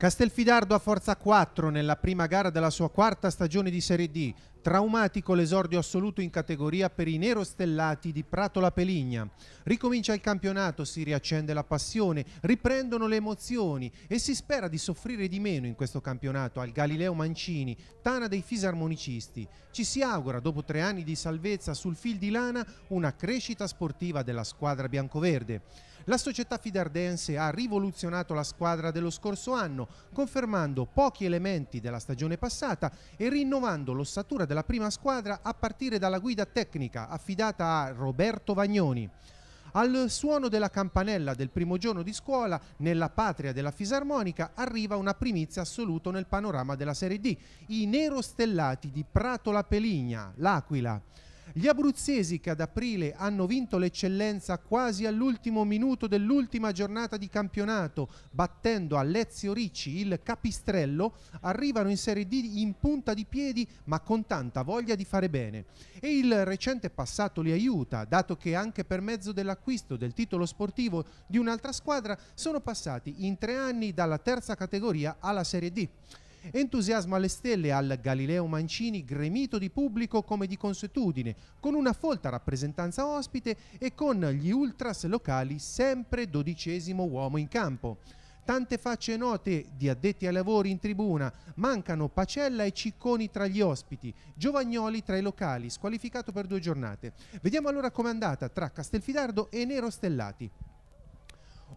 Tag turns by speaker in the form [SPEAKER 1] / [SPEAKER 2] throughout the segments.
[SPEAKER 1] Castelfidardo a Forza 4 nella prima gara della sua quarta stagione di Serie D, Traumatico l'esordio assoluto in categoria per i nerostellati di Prato La Peligna. Ricomincia il campionato, si riaccende la passione, riprendono le emozioni e si spera di soffrire di meno in questo campionato al Galileo Mancini, tana dei fisarmonicisti. Ci si augura, dopo tre anni di salvezza sul fil di lana, una crescita sportiva della squadra biancoverde. La società fidardense ha rivoluzionato la squadra dello scorso anno, confermando pochi elementi della stagione passata e rinnovando l'ossatura della prima squadra a partire dalla guida tecnica affidata a Roberto Vagnoni. Al suono della campanella del primo giorno di scuola, nella patria della fisarmonica, arriva una primizia assoluta nel panorama della Serie D, i nero stellati di Prato La Peligna, l'Aquila. Gli abruzzesi che ad aprile hanno vinto l'eccellenza quasi all'ultimo minuto dell'ultima giornata di campionato, battendo a Lezio Ricci il capistrello, arrivano in Serie D in punta di piedi ma con tanta voglia di fare bene. E il recente passato li aiuta, dato che anche per mezzo dell'acquisto del titolo sportivo di un'altra squadra sono passati in tre anni dalla terza categoria alla Serie D. Entusiasmo alle stelle al Galileo Mancini gremito di pubblico come di consuetudine, con una folta rappresentanza ospite e con gli ultras locali sempre dodicesimo uomo in campo tante facce note di addetti ai lavori in tribuna, mancano Pacella e Cicconi tra gli ospiti, Giovagnoli tra i locali, squalificato per due giornate. Vediamo allora com'è andata tra Castelfidardo e Nero Stellati.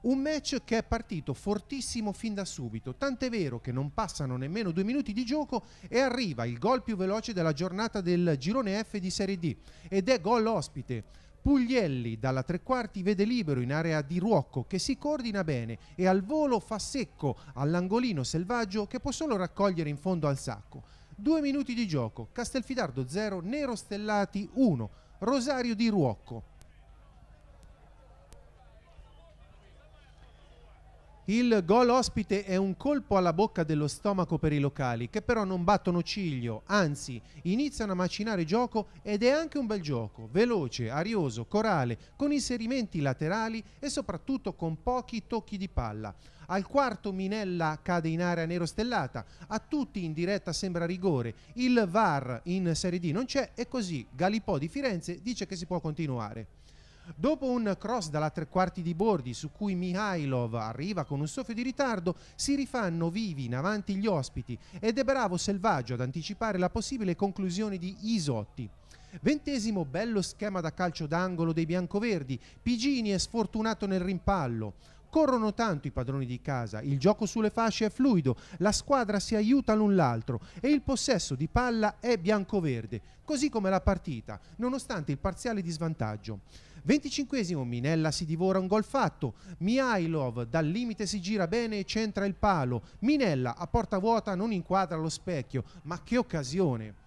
[SPEAKER 1] Un match che è partito fortissimo fin da subito, tant'è vero che non passano nemmeno due minuti di gioco e arriva il gol più veloce della giornata del girone F di Serie D ed è gol ospite. Puglielli dalla tre quarti vede libero in area di Ruocco che si coordina bene e al volo fa secco all'angolino selvaggio che può solo raccogliere in fondo al sacco. Due minuti di gioco, Castelfidardo 0, Nero Stellati 1, Rosario di Ruocco Il gol ospite è un colpo alla bocca dello stomaco per i locali, che però non battono ciglio, anzi iniziano a macinare gioco ed è anche un bel gioco, veloce, arioso, corale, con inserimenti laterali e soprattutto con pochi tocchi di palla. Al quarto Minella cade in area nerostellata, a tutti in diretta sembra rigore, il VAR in Serie D non c'è e così Galipò di Firenze dice che si può continuare. Dopo un cross dalla tre quarti di bordi su cui Mihailov arriva con un soffio di ritardo, si rifanno vivi in avanti gli ospiti ed è bravo Selvaggio ad anticipare la possibile conclusione di Isotti. Ventesimo bello schema da calcio d'angolo dei biancoverdi, Pigini è sfortunato nel rimpallo. Corrono tanto i padroni di casa, il gioco sulle fasce è fluido, la squadra si aiuta l'un l'altro e il possesso di palla è biancoverde, così come la partita, nonostante il parziale di svantaggio. 25 esimo Minella si divora un gol fatto, Mihailov dal limite si gira bene e centra il palo, Minella a porta vuota non inquadra lo specchio, ma che occasione!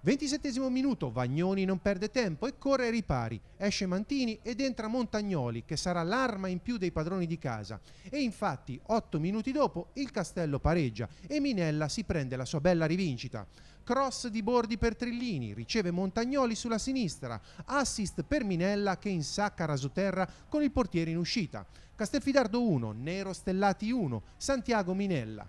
[SPEAKER 1] 27 minuto, Vagnoni non perde tempo e corre ai ripari. Esce Mantini ed entra Montagnoli, che sarà l'arma in più dei padroni di casa. E infatti, 8 minuti dopo, il Castello pareggia e Minella si prende la sua bella rivincita. Cross di bordi per Trillini, riceve Montagnoli sulla sinistra, assist per Minella che insacca Rasoterra con il portiere in uscita. Castelfidardo 1, Nero Stellati 1, Santiago Minella.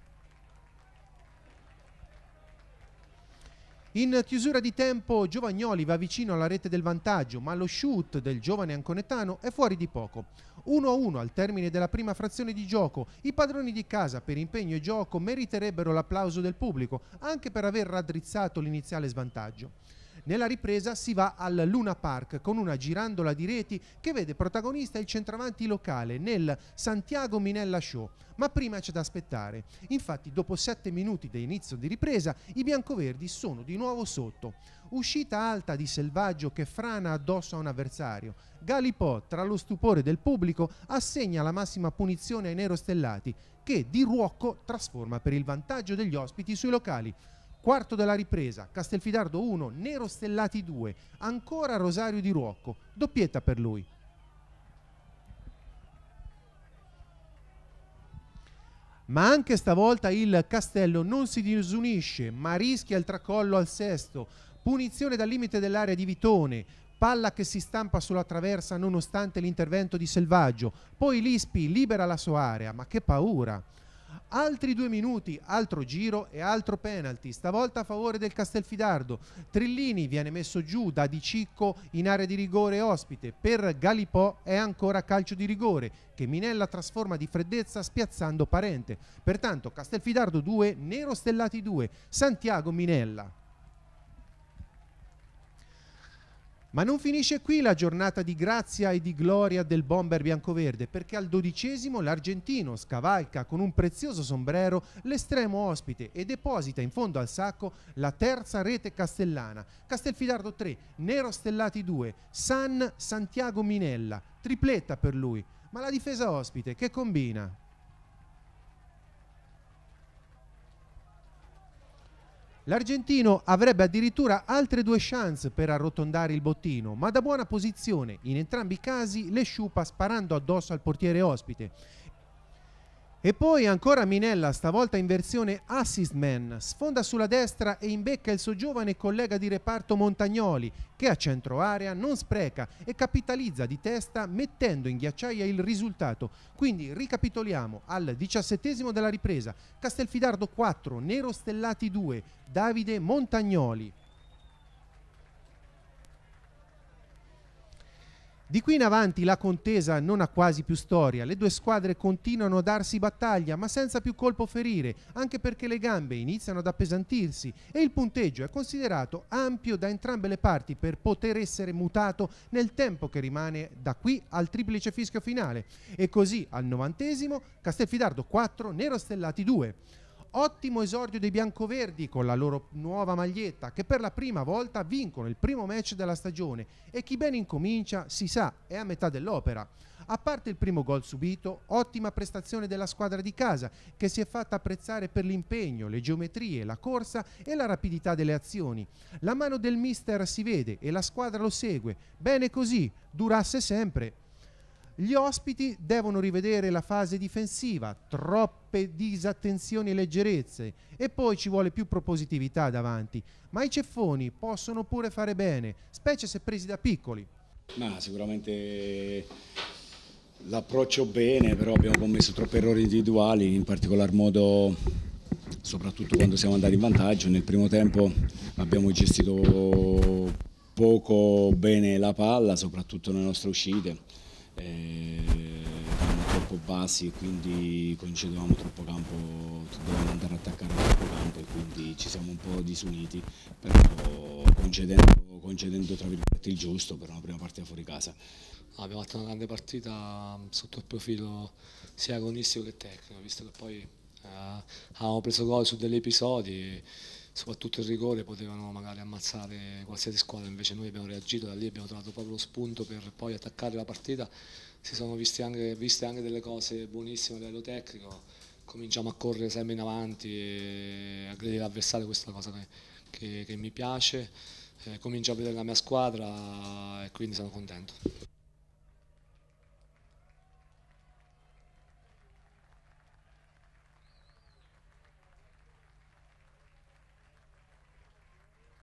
[SPEAKER 1] In chiusura di tempo Giovagnoli va vicino alla rete del vantaggio, ma lo shoot del giovane anconetano è fuori di poco. 1-1 al termine della prima frazione di gioco, i padroni di casa per impegno e gioco meriterebbero l'applauso del pubblico, anche per aver raddrizzato l'iniziale svantaggio. Nella ripresa si va al Luna Park con una girandola di reti che vede protagonista il centravanti locale nel Santiago Minella Show. Ma prima c'è da aspettare. Infatti, dopo 7 minuti da inizio di ripresa, i biancoverdi sono di nuovo sotto. Uscita alta di Selvaggio che frana addosso a un avversario. Galipò, tra lo stupore del pubblico, assegna la massima punizione ai nerostellati, che di ruocco trasforma per il vantaggio degli ospiti sui locali. Quarto della ripresa, Castelfidardo 1, Nero Stellati 2, ancora Rosario di Ruocco, doppietta per lui. Ma anche stavolta il Castello non si disunisce, ma rischia il tracollo al sesto, punizione dal limite dell'area di Vitone, palla che si stampa sulla traversa nonostante l'intervento di Selvaggio, poi Lispi libera la sua area, ma che paura! Altri due minuti, altro giro e altro penalty, stavolta a favore del Castelfidardo. Trillini viene messo giù da Di Cicco in area di rigore ospite. Per Galipò è ancora calcio di rigore che Minella trasforma di freddezza spiazzando Parente. Pertanto Castelfidardo 2, Nero Stellati 2, Santiago Minella. Ma non finisce qui la giornata di grazia e di gloria del bomber biancoverde, perché al dodicesimo l'argentino scavalca con un prezioso sombrero l'estremo ospite e deposita in fondo al sacco la terza rete castellana, Castelfidardo 3, Nero Stellati 2, San Santiago Minella, tripletta per lui. Ma la difesa ospite che combina? L'argentino avrebbe addirittura altre due chance per arrotondare il bottino, ma da buona posizione, in entrambi i casi le sciupa sparando addosso al portiere ospite e poi ancora Minella, stavolta in versione assist man, sfonda sulla destra e imbecca il suo giovane collega di reparto Montagnoli, che a centro area non spreca e capitalizza di testa mettendo in ghiacciaia il risultato. Quindi ricapitoliamo al diciassettesimo della ripresa, Castelfidardo 4, Nero Stellati 2, Davide Montagnoli. Di qui in avanti la contesa non ha quasi più storia, le due squadre continuano a darsi battaglia ma senza più colpo ferire, anche perché le gambe iniziano ad appesantirsi e il punteggio è considerato ampio da entrambe le parti per poter essere mutato nel tempo che rimane da qui al triplice fischio finale. E così al novantesimo Castelfidardo 4, Nero Stellati 2. Ottimo esordio dei biancoverdi con la loro nuova maglietta che per la prima volta vincono il primo match della stagione e chi ben incomincia si sa è a metà dell'opera. A parte il primo gol subito, ottima prestazione della squadra di casa che si è fatta apprezzare per l'impegno, le geometrie, la corsa e la rapidità delle azioni. La mano del mister si vede e la squadra lo segue. Bene così, durasse sempre. Gli ospiti devono rivedere la fase difensiva, troppe disattenzioni e leggerezze e poi ci vuole più propositività davanti, ma i ceffoni possono pure fare bene, specie se presi da piccoli. Ma sicuramente l'approccio bene, però abbiamo commesso troppi errori individuali, in particolar modo soprattutto quando siamo andati in vantaggio. Nel primo tempo abbiamo gestito poco bene la palla, soprattutto nelle nostre uscite erano eh, troppo bassi e quindi concedevamo troppo campo, dovevamo andare a attaccare troppo campo e quindi ci siamo un po' disuniti, però concedendo, concedendo tra virgolette il giusto per una prima partita fuori casa. Ah, abbiamo fatto una grande partita mm, sotto il profilo sia agonistico che tecnico, visto che poi eh, abbiamo preso gol su degli episodi soprattutto il rigore potevano magari ammazzare qualsiasi squadra, invece noi abbiamo reagito, da lì abbiamo trovato proprio lo spunto per poi attaccare la partita, si sono anche, viste anche delle cose buonissime a livello tecnico, cominciamo a correre sempre in avanti e aggredire l'avversario, questa è una cosa che, che, che mi piace, eh, comincio a vedere la mia squadra e quindi sono contento.